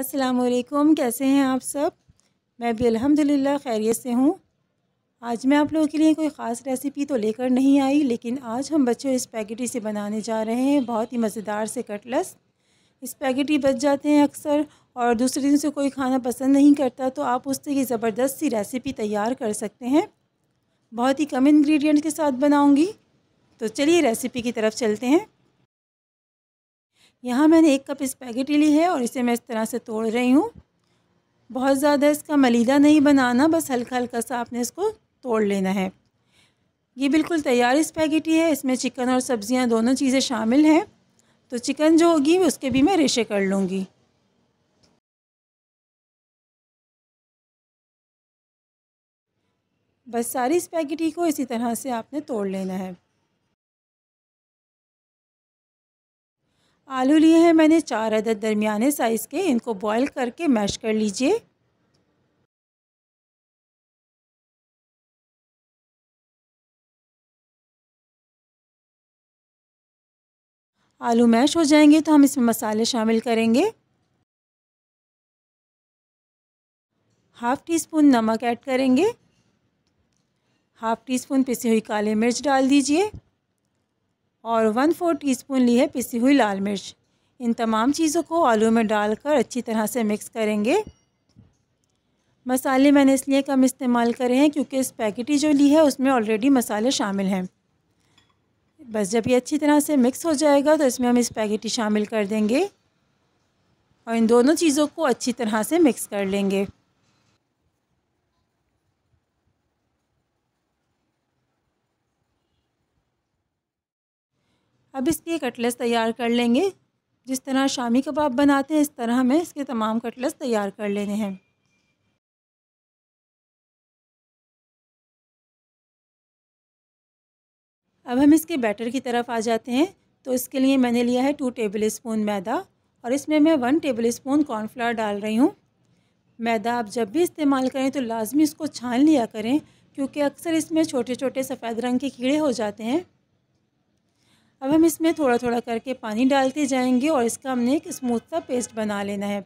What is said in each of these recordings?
असलकुम कैसे हैं आप सब मैं भी अल्हम्दुलिल्लाह खैरियत से हूँ आज मैं आप लोगों के लिए कोई ख़ास रेसिपी तो लेकर नहीं आई लेकिन आज हम बच्चों स्पैगेटी से बनाने जा रहे हैं बहुत ही मज़ेदार से कटलस स्पैगेटी बच जाते हैं अक्सर और दूसरे दिन से कोई खाना पसंद नहीं करता तो आप उससे ये ज़बरदस्त सी रेसिपी तैयार कर सकते हैं बहुत ही कम इन्ग्रीडियंट के साथ बनाऊँगी तो चलिए रेसिपी की तरफ चलते हैं यहाँ मैंने एक कप स्पैगेटी ली है और इसे मैं इस तरह से तोड़ रही हूँ बहुत ज़्यादा इसका मलीदा नहीं बनाना बस हल्का हल्का सा आपने इसको तोड़ लेना है ये बिल्कुल तैयार स्पैगेटी है इसमें चिकन और सब्ज़ियाँ दोनों चीज़ें शामिल हैं तो चिकन जो होगी उसके भी मैं रेशे कर लूँगी बस सारी स्पैगेटी को इसी तरह से आपने तोड़ लेना है आलू लिए हैं मैंने चार अदद दरमियाने साइज़ के इनको बॉईल करके मैश कर लीजिए आलू मैश हो जाएंगे तो हम इसमें मसाले शामिल करेंगे हाफ़ टी स्पून नमक ऐड करेंगे हाफ़ टी स्पून पिसी हुई काली मिर्च डाल दीजिए और वन फोर टीस्पून ली है पिसी हुई लाल मिर्च इन तमाम चीज़ों को आलू में डालकर अच्छी तरह से मिक्स करेंगे मसाले मैंने इसलिए कम इस्तेमाल करे हैं क्योंकि इस पैकेटी जो ली है उसमें ऑलरेडी मसाले शामिल हैं बस जब ये अच्छी तरह से मिक्स हो जाएगा तो इसमें हम पैकेट ही शामिल कर देंगे और इन दोनों चीज़ों को अच्छी तरह से मिक्स कर लेंगे अब इसके कटलेस तैयार कर लेंगे जिस तरह शामी कबाब बनाते हैं इस तरह हमें इसके तमाम कटलेस तैयार कर लेने हैं अब हम इसके बैटर की तरफ आ जाते हैं तो इसके लिए मैंने लिया है टू टेबल स्पून मैदा और इसमें मैं वन टेबल स्पून कॉर्नफ्लावर डाल रही हूँ मैदा आप जब भी इस्तेमाल करें तो लाजमी इसको छान लिया करें क्योंकि अक्सर इसमें छोटे छोटे सफ़ेद रंग के कीड़े हो जाते हैं अब हम इसमें थोड़ा थोड़ा करके पानी डालते जाएंगे और इसका हमने एक स्मूथ सा पेस्ट बना लेना है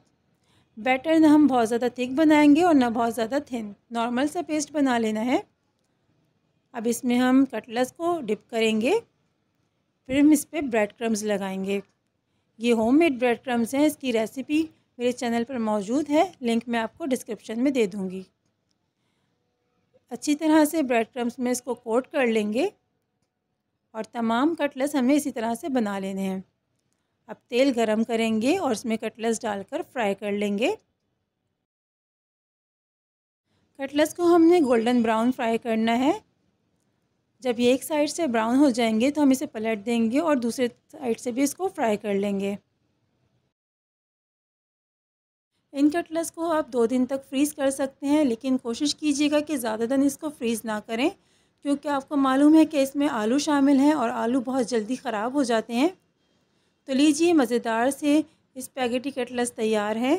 बैटर ना हम बहुत ज़्यादा थिक बनाएंगे और ना बहुत ज़्यादा थिन नॉर्मल सा पेस्ट बना लेना है अब इसमें हम कटलस को डिप करेंगे फिर हम इस पर ब्रेड क्रम्स लगाएंगे ये होममेड ब्रेड क्रम्स हैं इसकी रेसिपी मेरे चैनल पर मौजूद है लिंक मैं आपको डिस्क्रिप्शन में दे दूँगी अच्छी तरह से ब्रेड क्रम्स में इसको कोट कर लेंगे और तमाम कटलेस हमें इसी तरह से बना लेने हैं अब तेल गरम करेंगे और उसमें कटलेस डालकर फ्राई कर लेंगे कटलेस को हमने गोल्डन ब्राउन फ्राई करना है जब ये एक साइड से ब्राउन हो जाएंगे तो हम इसे पलट देंगे और दूसरे साइड से भी इसको फ्राई कर लेंगे इन कटलेस को आप दो दिन तक फ्रीज़ कर सकते हैं लेकिन कोशिश कीजिएगा कि ज़्यादा दिन इसको फ्रीज़ ना करें क्योंकि आपको मालूम है कि इसमें आलू शामिल हैं और आलू बहुत जल्दी ख़राब हो जाते हैं तो लीजिए मज़ेदार से स्पैगेटी कटलस तैयार है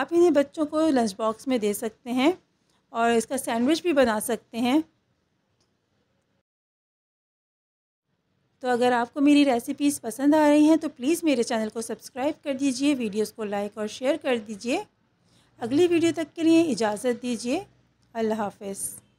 आप इन्हें बच्चों को लंच बॉक्स में दे सकते हैं और इसका सैंडविच भी बना सकते हैं तो अगर आपको मेरी रेसिपीज़ पसंद आ रही हैं तो प्लीज़ मेरे चैनल को सब्सक्राइब कर दीजिए वीडियोस को लाइक और शेयर कर दीजिए अगली वीडियो तक के लिए इजाज़त दीजिए अल्लाह हाफिज़